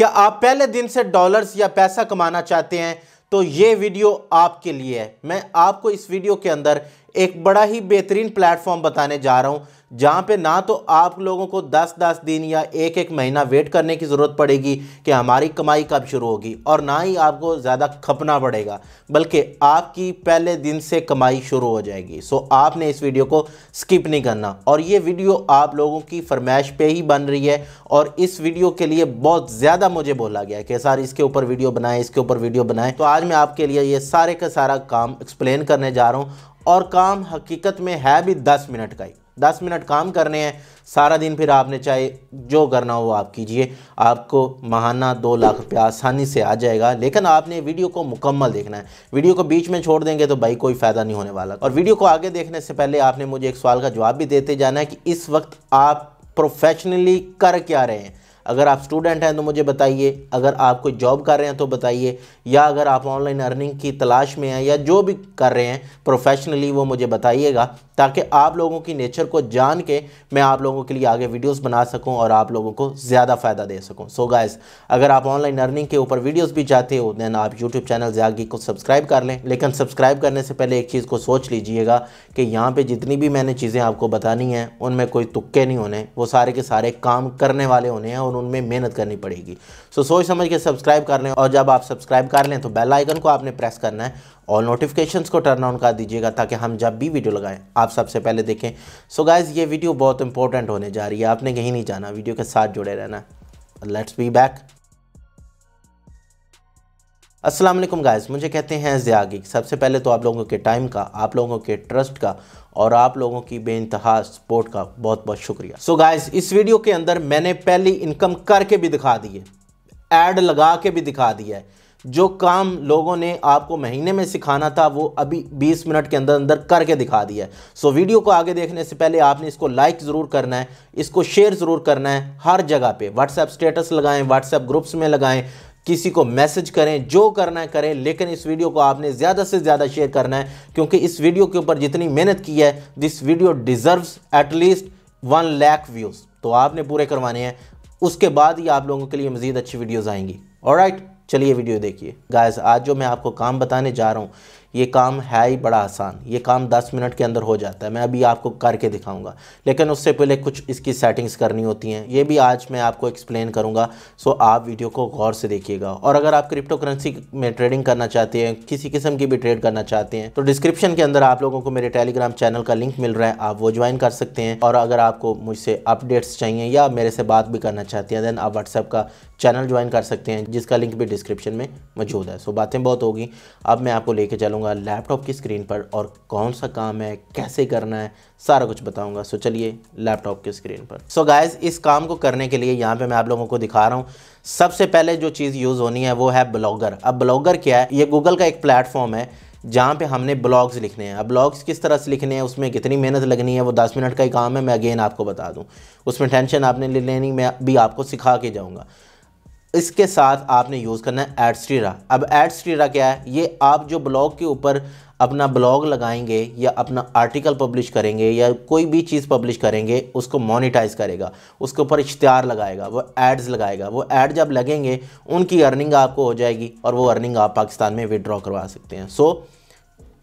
क्या आप पहले दिन से डॉलर्स या पैसा कमाना चाहते हैं तो ये वीडियो आपके लिए है मैं आपको इस वीडियो के अंदर एक बड़ा ही बेहतरीन प्लेटफॉर्म बताने जा रहा हूँ जहाँ पे ना तो आप लोगों को 10-10 दिन या एक एक महीना वेट करने की ज़रूरत पड़ेगी कि हमारी कमाई कब शुरू होगी और ना ही आपको ज़्यादा खपना पड़ेगा बल्कि आपकी पहले दिन से कमाई शुरू हो जाएगी सो आपने इस वीडियो को स्किप नहीं करना और ये वीडियो आप लोगों की फरमाइश पे ही बन रही है और इस वीडियो के लिए बहुत ज़्यादा मुझे बोला गया कि सर इसके ऊपर वीडियो बनाएं इसके ऊपर वीडियो बनाएं तो आज मैं आपके लिए ये सारे का सारा काम एक्सप्लेन करने जा रहा हूँ और काम हकीकत में है भी दस मिनट का ही दस मिनट काम करने हैं सारा दिन फिर आपने चाहे जो करना हो आप कीजिए आपको महाना दो लाख रुपया आसानी से आ जाएगा लेकिन आपने वीडियो को मुकम्मल देखना है वीडियो को बीच में छोड़ देंगे तो भाई कोई फ़ायदा नहीं होने वाला और वीडियो को आगे देखने से पहले आपने मुझे एक सवाल का जवाब भी देते जाना है कि इस वक्त आप प्रोफेशनली कर क्या रहे हैं अगर आप स्टूडेंट हैं तो मुझे बताइए अगर आप कोई जॉब कर रहे हैं तो बताइए या अगर आप ऑनलाइन अर्निंग की तलाश में हैं या जो भी कर रहे हैं प्रोफेशनली वो मुझे बताइएगा ताकि आप लोगों की नेचर को जान के मैं आप लोगों के लिए आगे वीडियोस बना सकूं और आप लोगों को ज़्यादा फ़ायदा दे सकूं सो so गाइस अगर आप ऑनलाइन अर्निंग के ऊपर वीडियोस भी चाहते हो दैन आप यूट्यूब चैनल ज़्यागी को सब्सक्राइब कर लें लेकिन सब्सक्राइब करने से पहले एक चीज़ को सोच लीजिएगा कि यहाँ पर जितनी भी मैंने चीज़ें आपको बतानी हैं उनमें कोई तुक्के नहीं होने वो सारे के सारे काम करने वाले होने हैं और उनमें मेहनत करनी पड़ेगी सो सोच समझ के सब्सक्राइब कर लें और जब आप सब्सक्राइब कर लें तो बेल आइकन को आपने प्रेस करना है और नोटिफिकेशंस को टर्न ऑन कर दीजिएगा ताकि हम जब भी वीडियो लगाएं आप सबसे पहले देखें सो so गाइज़ ये वीडियो बहुत इंपॉर्टेंट होने जा रही है आपने कहीं नहीं जाना वीडियो के साथ जुड़े रहना लेट्स बी बैक अस्सलाम वालेकुम गाइस मुझे कहते हैं ज़ियागी सबसे पहले तो आप लोगों के टाइम का आप लोगों के ट्रस्ट का और आप लोगों की बेानतहा सपोर्ट का बहुत बहुत शुक्रिया सो so गाइस इस वीडियो के अंदर मैंने पहली इनकम करके भी दिखा दी है एड लगा के भी दिखा दिया है जो काम लोगों ने आपको महीने में सिखाना था वो अभी 20 मिनट के अंदर अंदर करके दिखा दिया है सो वीडियो को आगे देखने से पहले आपने इसको लाइक ज़रूर करना है इसको शेयर ज़रूर करना है हर जगह पे व्हाट्सएप स्टेटस लगाएं व्हाट्सएप ग्रुप्स में लगाएं किसी को मैसेज करें जो करना है करें लेकिन इस वीडियो को आपने ज़्यादा से ज़्यादा शेयर करना है क्योंकि इस वीडियो के ऊपर जितनी मेहनत की है this video deserves at least one lakh views तो आपने पूरे करवाने हैं उसके बाद ही आप लोगों के लिए मज़ीद अच्छी वीडियोज़ आएंगी और चलिए वीडियो देखिए गाइस आज जो मैं आपको काम बताने जा रहा हूँ ये काम है ही बड़ा आसान ये काम 10 मिनट के अंदर हो जाता है मैं अभी आपको करके दिखाऊंगा लेकिन उससे पहले कुछ इसकी सेटिंग्स करनी होती हैं ये भी आज मैं आपको एक्सप्लेन करूंगा सो आप वीडियो को गौर से देखिएगा और अगर आप क्रिप्टो करेंसी में ट्रेडिंग करना चाहते हैं किसी किस्म की भी ट्रेड करना चाहते हैं तो डिस्क्रिप्शन के अंदर आप लोगों को मेरे टेलीग्राम चैनल का लिंक मिल रहा है आप वो ज्वाइन कर सकते हैं और अगर आपको मुझसे अपडेट्स चाहिए या मेरे से बात भी करना चाहते हैं देन आप व्हाट्सएप का चैनल ज्वाइन कर सकते हैं जिसका लिंक भी डिस्क्रिप्शन में मौजूद है सो बातें बहुत होगी अब मैं आपको लेके चलूँगा लैपटॉप की स्क्रीन पर और कौन सा काम है कैसे करना है सारा कुछ बताऊँगा सो चलिए लैपटॉप की स्क्रीन पर सो गाइज इस काम को करने के लिए यहाँ पर मैं आप लोगों को दिखा रहा हूँ सबसे पहले जो चीज़ यूज़ होनी है वो है ब्लॉगर अब ब्लॉगर क्या है ये गूगल का एक प्लेटफॉर्म है जहाँ पे हमने ब्लॉग्स लिखने हैं अब ब्लॉग्स किस तरह से लिखने हैं उसमें कितनी मेहनत लगनी है वो दस मिनट का ही काम है मैं अगेन आपको बता दूँ उसमें टेंशन आपने ले लेनी मैं भी आपको सिखा के जाऊँगा इसके साथ आपने यूज़ करना है एडस्ट्रीरा अब एडस्ट्रीरा क्या है ये आप जो ब्लॉग के ऊपर अपना ब्लॉग लगाएंगे या अपना आर्टिकल पब्लिश करेंगे या कोई भी चीज़ पब्लिश करेंगे उसको मोनिटाइज करेगा उसके ऊपर इश्तहार लगाएगा वो एड्स लगाएगा वो एड जब लगेंगे उनकी अर्निंग आपको हो जाएगी और वो अर्निंग आप पाकिस्तान में विदड्रॉ करवा सकते हैं सो so,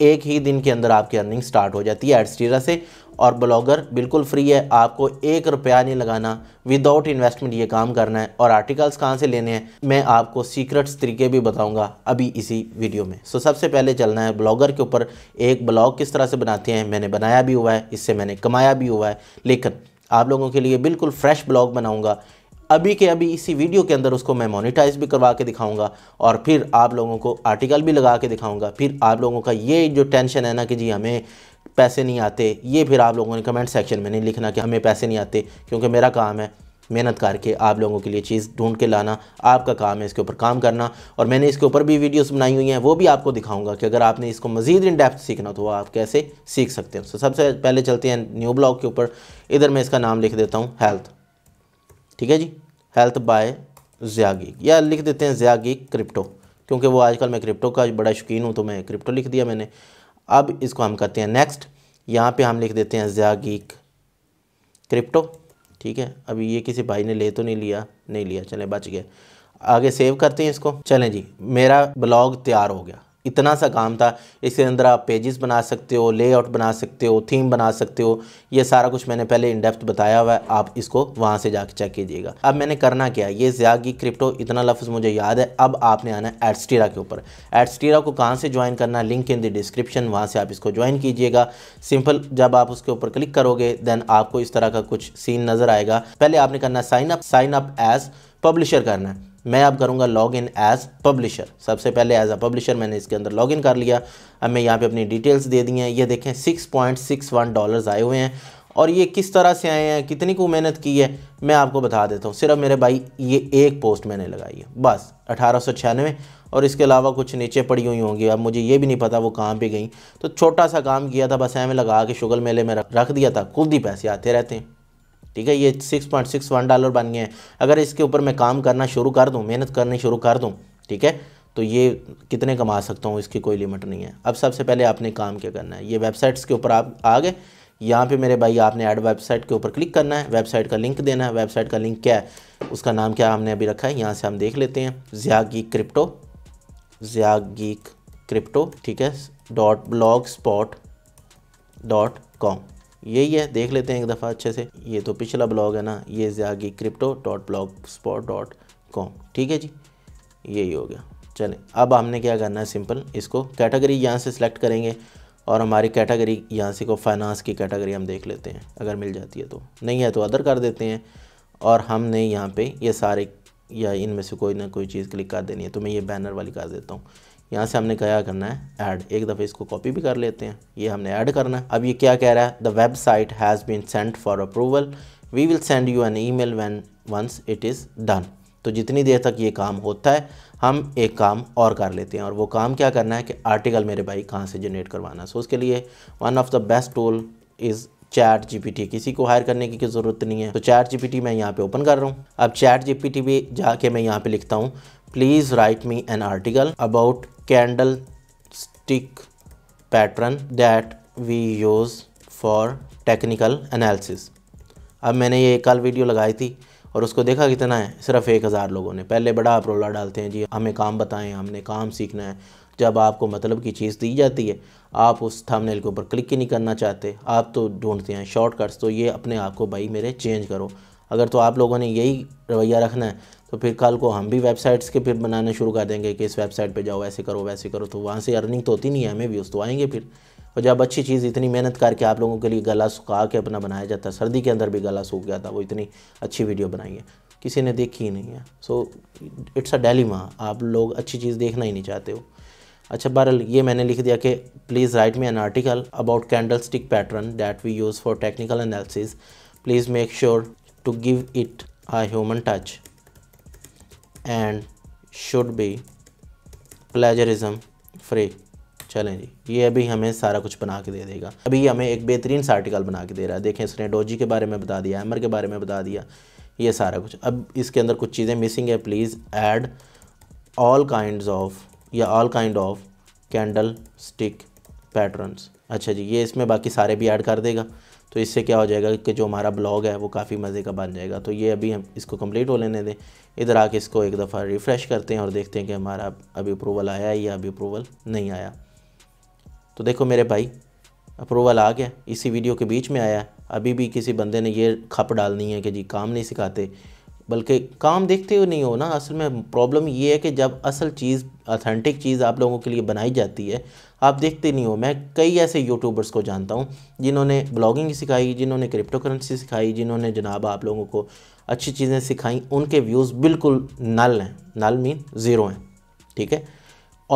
एक ही दिन के अंदर आपकी अर्निंग स्टार्ट हो जाती है एडस्टीरा से और ब्लॉगर बिल्कुल फ्री है आपको एक रुपया नहीं लगाना विदाउट इन्वेस्टमेंट ये काम करना है और आर्टिकल्स कहाँ से लेने हैं मैं आपको सीक्रेट्स तरीके भी बताऊंगा अभी इसी वीडियो में सो सबसे पहले चलना है ब्लॉगर के ऊपर एक ब्लॉग किस तरह से बनाते हैं मैंने बनाया भी हुआ है इससे मैंने कमाया भी हुआ है लेकिन आप लोगों के लिए बिल्कुल फ्रेश ब्लॉग बनाऊँगा अभी के अभी इसी वीडियो के अंदर उसको मैं मोनिटाइज भी करवा के दिखाऊंगा और फिर आप लोगों को आर्टिकल भी लगा के दिखाऊंगा फिर आप लोगों का ये जो टेंशन है ना कि जी हमें पैसे नहीं आते ये फिर आप लोगों ने कमेंट सेक्शन में नहीं लिखना कि हमें पैसे नहीं आते क्योंकि मेरा काम है मेहनत करके आप लोगों के लिए चीज़ ढूंढ के लाना आपका काम है इसके ऊपर काम करना और मैंने इसके ऊपर भी वीडियोस बनाई हुई हैं वो भी आपको दिखाऊंगा कि अगर आपने इसको मज़ीद इन डेप्थ सीखना तो आप कैसे सीख सकते हैं तो सबसे पहले चलते हैं न्यू ब्लॉग के ऊपर इधर मैं इसका नाम लिख देता हूँ हेल्थ ठीक है जी हेल्थ बाय ज्यागी या लिख देते हैं ज्यागी क्रिप्टो क्योंकि वो आजकल मैं क्रिप्टो का बड़ा शौकीन हूँ तो मैं क्रिप्टो लिख दिया मैंने अब इसको हम करते हैं नेक्स्ट यहाँ पे हम लिख देते हैं ज्यागी क्रिप्टो ठीक है अभी ये किसी भाई ने ले तो नहीं लिया नहीं लिया चले बच गया आगे सेव करते हैं इसको चलें जी मेरा ब्लॉग तैयार हो गया इतना सा काम था इसके अंदर आप पेजेस बना सकते हो लेआउट बना सकते हो थीम बना सकते हो ये सारा कुछ मैंने पहले इन डेप्थ बताया हुआ है आप इसको वहाँ से जाके चेक कीजिएगा अब मैंने करना क्या ये ज्यागी क्रिप्टो इतना लफ्ज़ मुझे याद है अब आपने आना है एडस्टीरा के ऊपर एडस्टीरा को कहाँ से ज्वाइन करना लिंक इन द डिस्क्रिप्शन वहाँ से आप इसको ज्वाइन कीजिएगा सिंपल जब आप उसके ऊपर क्लिक करोगे देन आपको इस तरह का कुछ सीन नज़र आएगा पहले आपने करना sign up sign up as publisher करना है मैं अब करूँगा लॉग इन एज पब्लिशर सबसे पहले एज अ पब्लिशर मैंने इसके अंदर लॉग इन कर लिया अब मैं यहाँ पे अपनी डिटेल्स दे दी हैं ये देखें six point six one dollars आए हुए हैं और ये किस तरह से आए हैं कितनी को मेहनत की है मैं आपको बता देता हूँ सिर्फ मेरे भाई ये एक पोस्ट मैंने लगाई है बस अठारह और इसके अलावा कुछ नीचे पड़ी हुई होंगी अब मुझे ये भी नहीं पता वो कहाँ पे गई तो छोटा सा काम किया था बस ऐमें लगा के शुगल मेले में रख दिया था खुद ही पैसे आते रहते हैं ठीक है ये six point six one dollar बन गए हैं अगर इसके ऊपर मैं काम करना शुरू कर दूँ मेहनत करनी शुरू कर दूँ ठीक है तो ये कितने कमा सकता हूँ इसकी कोई लिमिट नहीं है अब सबसे पहले आपने काम क्या करना है ये वेबसाइट्स के ऊपर आप आ गए यहाँ पे मेरे भाई आपने ऐड वेबसाइट के ऊपर क्लिक करना है वेबसाइट का लिंक देना है वेबसाइट का लिंक क्या है उसका नाम क्या हमने अभी रखा है यहाँ से हम देख लेते हैं ज्या क्रिप्टो ज्या क्रिप्टो ठीक है dot blogspot dot com यही है देख लेते हैं एक दफ़ा अच्छे से ये तो पिछला ब्लॉग है ना ये जागी crypto dot blogspot dot com ठीक है जी यही हो गया चलें अब हमने क्या करना है सिंपल इसको कैटेगरी यहाँ से सिलेक्ट करेंगे और हमारी कैटेगरी यहाँ से को फाइनेंस की कैटेगरी हम देख लेते हैं अगर मिल जाती है तो नहीं है तो अदर कर देते हैं और हमने यहाँ पर ये सारे या इनमें से कोई ना कोई चीज़ क्लिक कर देनी है तो मैं ये बैनर वाली कर देता हूँ यहाँ से हमने क्या करना है ऐड एक दफ़े इसको कॉपी भी कर लेते हैं ये हमने ऐड करना है अब ये क्या कह रहा है the website has been sent for approval we will send you an email when once it is done तो जितनी देर तक ये काम होता है हम एक काम और कर लेते हैं और वो काम क्या करना है कि आर्टिकल मेरे भाई कहाँ से जनरेट करवाना है सो उसके लिए one of the best tool is chat G किसी को हायर करने की ज़रूरत नहीं है तो चैट टी मैं यहाँ पे ओपन कर रहा हूँ अब चैट जी टी भी जाके मैं यहाँ पे लिखता हूँ please write me an article about candlestick pattern that we use for technical analysis अब मैंने ये एक वीडियो लगाई थी और उसको देखा कितना है सिर्फ एक हज़ार लोगों ने पहले बड़ा अपरोला डालते हैं जी हमें काम बताएं हमने काम सीखना है जब आपको मतलब की चीज़ दी जाती है आप उस थंबनेल के ऊपर क्लिक ही नहीं करना चाहते आप तो ढूंढते हैं शॉर्टकट्स तो ये अपने आप को भाई मेरे चेंज करो अगर तो आप लोगों ने यही रवैया रखना है तो फिर कल को हम भी वेबसाइट्स के फिर बनाना शुरू कर देंगे कि इस वेबसाइट पे जाओ ऐसे करो वैसे करो तो वहाँ से अर्निंग तो होती नहीं है हमें व्यूज़ तो आएंगे फिर और जब अच्छी चीज़ इतनी मेहनत करके आप लोगों के लिए गला सुखा के अपना बनाया जाता है सर्दी के अंदर भी गला सूख गया था वो इतनी अच्छी वीडियो बनाई है किसी ने देखी ही नहीं है सो इट्स अ डेली माँ आप लोग अच्छी चीज़ देखना ही नहीं चाहते हो अच्छा बहरल ये मैंने लिख दिया कि please write me an article about candlestick pattern that we use for technical analysis please make sure to give it a human touch and should be plagiarism free चलें जी ये अभी हमें सारा कुछ बना के दे देगा अभी हमें एक बेहतरीन सा आर्टिकल बना के दे रहा है देखें इसने डोजी के बारे में बता दिया एमर के बारे में बता दिया ये सारा कुछ अब इसके अंदर कुछ चीज़ें मिसिंग है please add all kind of या all kind of candlestick patterns अच्छा जी ये इसमें बाकी सारे भी ऐड कर देगा तो इससे क्या हो जाएगा कि जो हमारा ब्लॉग है वो काफ़ी मज़े का बन जाएगा तो ये अभी हम इसको कंप्लीट हो लेने दें इधर आके इसको एक दफ़ा रिफ़्रेश करते हैं और देखते हैं कि हमारा अभी अप्रूवल आया या अभी अप्रूवल नहीं आया तो देखो मेरे भाई अप्रूवल आ गया इसी वीडियो के बीच में आया अभी भी किसी बंदे ने ये खप डालनी है कि जी काम नहीं सिखाते बल्कि काम देखते हुए नहीं हो ना असल में प्रॉब्लम ये है कि जब असल चीज़ अथेंटिक चीज़ आप लोगों के लिए बनाई जाती है आप देखते नहीं हो मैं कई ऐसे यूट्यूबर्स को जानता हूँ जिन्होंने ब्लॉगिंग सिखाई जिन्होंने क्रिप्टो करेंसी सिखाई जिन्होंने जनाब आप लोगों को अच्छी चीज़ें सिखाई उनके व्यूज़ बिल्कुल नल हैं नल मीन ज़ीरो हैं ठीक है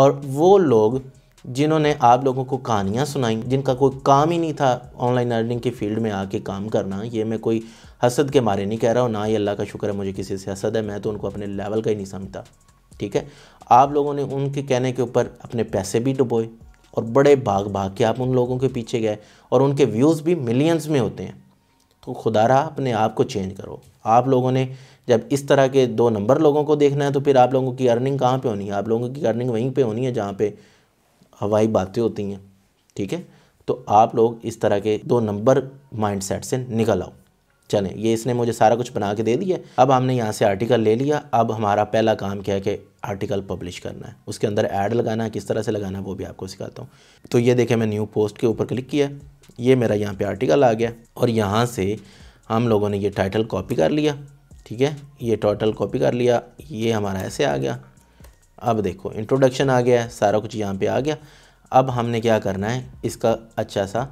और वो लोग जिन्होंने आप लोगों को कहानियाँ सुनाई जिनका कोई काम ही नहीं था ऑनलाइन अर्निंग की फील्ड में आके काम करना ये मैं कोई हसद के मारे नहीं कह रहा हूँ ना ही अल्लाह का शुक्र है मुझे किसी से हसद है मैं तो उनको अपने लेवल का ही नहीं समझता ठीक है आप लोगों ने उनके कहने के ऊपर अपने पैसे भी डुबोए और बड़े भाग भाग के आप उन लोगों के पीछे गए और उनके व्यूज़ भी मिलियंस में होते हैं तो खुदारा अपने आप को चेंज करो आप लोगों ने जब इस तरह के दो नंबर लोगों को देखना है तो फिर आप लोगों की अर्निंग कहाँ पे होनी है आप लोगों की अर्निंग वहीं पे होनी है जहाँ पे हवाई बातें होती हैं ठीक है तो आप लोग इस तरह के दो नंबर माइंडसेट से निकल आओ चले ये इसने मुझे सारा कुछ बना के दे दिया अब हमने यहाँ से आर्टिकल ले लिया अब हमारा पहला काम क्या है कि आर्टिकल पब्लिश करना है उसके अंदर ऐड लगाना है किस तरह से लगाना है वो भी आपको सिखाता हूँ तो ये देखें मैं न्यू पोस्ट के ऊपर क्लिक किया ये मेरा यहाँ पर आर्टिकल आ गया और यहाँ से हम लोगों ने ये टाइटल कॉपी कर लिया ठीक है ये टोटल कॉपी कर लिया ये हमारा ऐसे आ गया अब देखो इंट्रोडक्शन आ गया है सारा कुछ यहाँ पे आ गया अब हमने क्या करना है इसका अच्छा सा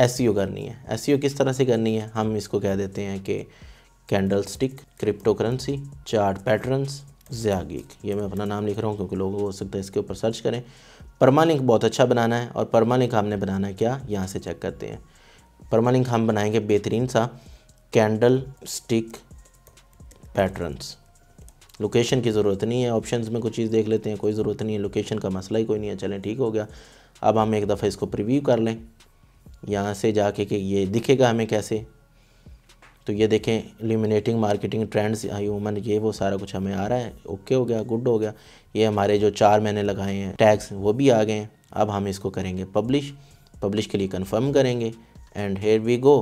एस e करनी है एस e किस तरह से करनी है हम इसको कह देते हैं कि candlestick cryptocurrency chart patterns ज्यागिक ये मैं अपना नाम लिख रहा हूँ क्योंकि लोग हो सकता है इसके ऊपर सर्च करें परमालिंक बहुत अच्छा बनाना है और परमालिंक हमने बनाना क्या यहाँ से चेक करते हैं परमालिंक हम बनाएंगे बेहतरीन सा कैंडल स्टिक पैटर्न्स लोकेशन की ज़रूरत नहीं है ऑप्शंस में कुछ चीज़ देख लेते हैं कोई ज़रूरत नहीं है लोकेशन का मसला ही कोई नहीं है चलें ठीक हो गया अब हम एक दफ़ा इसको प्रीव्यू कर लें यहाँ से जाके कि ये दिखेगा हमें कैसे तो ये देखें एलिमिनेटिंग मार्केटिंग ट्रेंड्स वूमन ये वो सारा कुछ हमें आ रहा है ओके हो गया गुड हो गया ये हमारे जो चार महीने लगाए हैं टैक्स वो भी आ गए हैं अब हम इसको करेंगे पब्लिश पब्लिश के लिए कंफर्म करेंगे एंड हेयर वी गो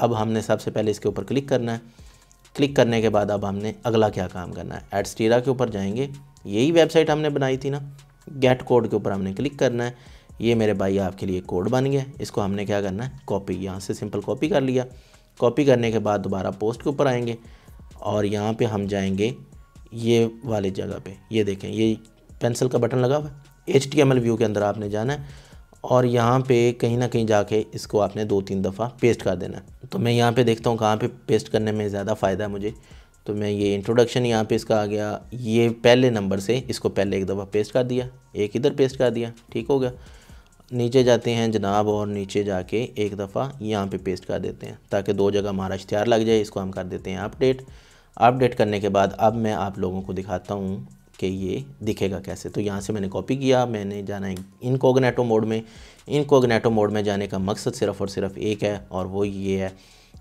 अब हमने सबसे पहले इसके ऊपर क्लिक करना है क्लिक करने के बाद अब हमने अगला क्या काम करना है एडस्टीरा के ऊपर जाएंगे यही वेबसाइट हमने बनाई थी ना गेट कोड के ऊपर हमने क्लिक करना है ये मेरे भाई आपके लिए कोड बन गया इसको हमने क्या करना है कॉपी यहाँ से सिंपल कॉपी कर लिया कॉपी करने के बाद दोबारा पोस्ट के ऊपर आएंगे और यहाँ पे हम जाएंगे ये वाले जगह पे ये देखें ये पेंसिल का बटन लगा हुआ है एच टी व्यू के अंदर आपने जाना है और यहाँ पे कहीं ना कहीं जाके इसको आपने दो तीन दफ़ा पेस्ट कर देना है तो मैं यहाँ पे देखता हूँ कहाँ पे पेस्ट करने में ज़्यादा फ़ायदा है मुझे तो मैं ये इंट्रोडक्शन यहाँ पे इसका आ गया ये पहले नंबर से इसको पहले एक दफ़ा पेस्ट कर दिया एक इधर पेस्ट कर दिया ठीक हो गया नीचे जाते हैं जनाब और नीचे जाके एक दफ़ा यहाँ पे पेस्ट कर देते हैं ताकि दो जगह हमारा इश्तहार लग जाए इसको हम कर देते हैं अपडेट अपडेट करने के बाद अब मैं आप लोगों को दिखाता हूँ कि ये दिखेगा कैसे तो यहाँ से मैंने कॉपी किया मैंने जाना है इनकोगनेटो मोड में इनकोगनेटो मोड में जाने का मकसद सिर्फ और सिर्फ एक है और वो ये है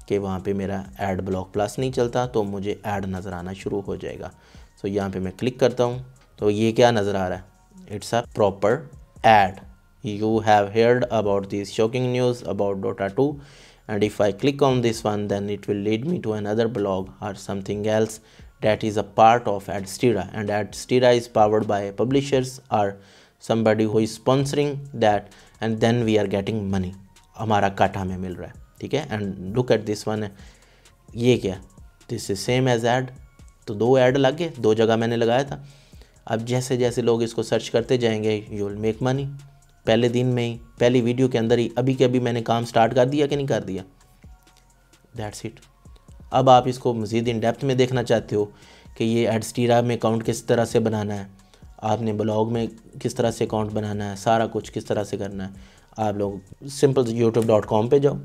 कि वहाँ पे मेरा ऐड ब्लॉक प्लस नहीं चलता तो मुझे ऐड नज़र आना शुरू हो जाएगा सो तो यहाँ पे मैं क्लिक करता हूँ तो ये क्या नज़र आ रहा है it's a proper ad you have heard about this shocking news about Dota 2 and if I click on this one then it will lead me to another blog or something else that is a part of AdStira and AdStira is powered by publishers or somebody who is sponsoring that and then we are getting money हमारा काटा में मिल रहा है ठीक है and look at this one ये क्या this is same as ad तो दो ऐड लगे दो जगह मैंने लगाया था अब जैसे जैसे लोग इसको सर्च करते जाएंगे यू विल मेक मनी पहले दिन में ही पहली वीडियो के अंदर ही अभी के अभी मैंने काम स्टार्ट कर दिया कि नहीं कर दिया दैट्स इट अब आप इसको मज़ीद इन डेप्थ में देखना चाहते हो कि ये एडस्टीरा में अकाउंट किस तरह से बनाना है आपने ब्लॉग में किस तरह से अकाउंट बनाना है सारा कुछ किस तरह से करना है आप लोग सिंपल यूट्यूब डॉट कॉम पर जाओ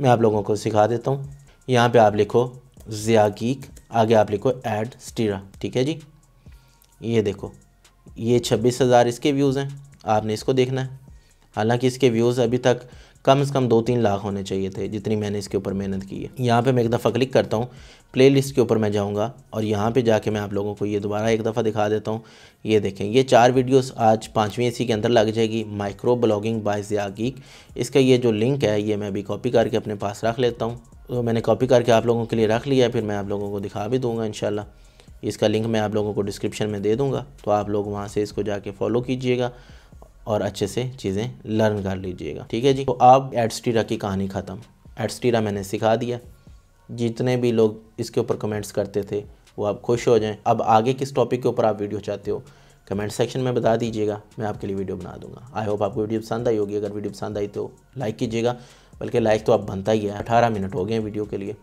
मैं आप लोगों को सिखा देता हूँ यहाँ पे आप लिखो ज़ियाकीक आगे आप लिखो एड स्टीरा ठीक है जी ये देखो ये छब्बीस हज़ार इसके व्यूज़ हैं आपने इसको देखना है हालांकि इसके व्यूज़ अभी तक कम से कम दो तीन लाख होने चाहिए थे जितनी मैंने इसके ऊपर मेहनत की है यहाँ पे मैं एक दफ़ा क्लिक करता हूँ प्लेलिस्ट के ऊपर मैं जाऊँगा और यहाँ पे जाके मैं आप लोगों को ये दोबारा एक दफ़ा दिखा देता हूँ ये देखें ये चार वीडियोस आज पाँचवीं इसी के अंदर लग जाएगी माइक्रो ब्लॉगिंग बाय ज्यागीक इसका ये जो लिंक है ये मैं अभी कॉपी करके अपने पास रख लेता हूँ तो मैंने कॉपी करके आप लोगों के लिए रख लिया फिर मैं आप लोगों को दिखा भी दूँगा इन इसका लिंक मैं आप लोगों को डिस्क्रिप्शन में दे दूँगा तो आप लोग वहाँ से इसको जाके फॉलो कीजिएगा और अच्छे से चीज़ें लर्न कर लीजिएगा ठीक है जी तो आप एडस्टीरा की कहानी ख़त्म एडस्टीरा मैंने सिखा दिया जितने भी लोग इसके ऊपर कमेंट्स करते थे वो आप खुश हो जाएं अब आगे किस टॉपिक के ऊपर आप वीडियो चाहते हो कमेंट सेक्शन में बता दीजिएगा मैं आपके लिए वीडियो बना दूंगा आई होप आपको वीडियो पसंद आई होगी अगर वीडियो पसंद आई तो लाइक कीजिएगा बल्कि लाइक तो आप बनता ही है अठारह मिनट हो गए हैं वीडियो के लिए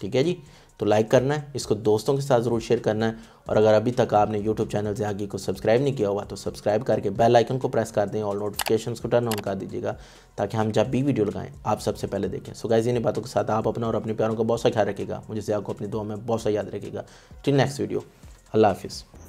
ठीक है जी तो लाइक करना है इसको दोस्तों के साथ ज़रूर शेयर करना है और अगर अभी तक आपने यूट्यूब चैनल जहागी को सब्सक्राइब नहीं किया हुआ तो सब्सक्राइब करके बेल आइकन को प्रेस कर दें और नोटिफिकेशन को टर्न ऑन कर दीजिएगा ताकि हम जब भी वीडियो लगाएं आप सबसे पहले देखें सो गाइज इन बातों के साथ आप अपना और अपने प्यारों का बहुत सा ख्याल रखेगा मुझे को अपनी दुआ में बहुत सा याद रखेगा टिल नेक्स्ट वीडियो अल्लाह हाफिज़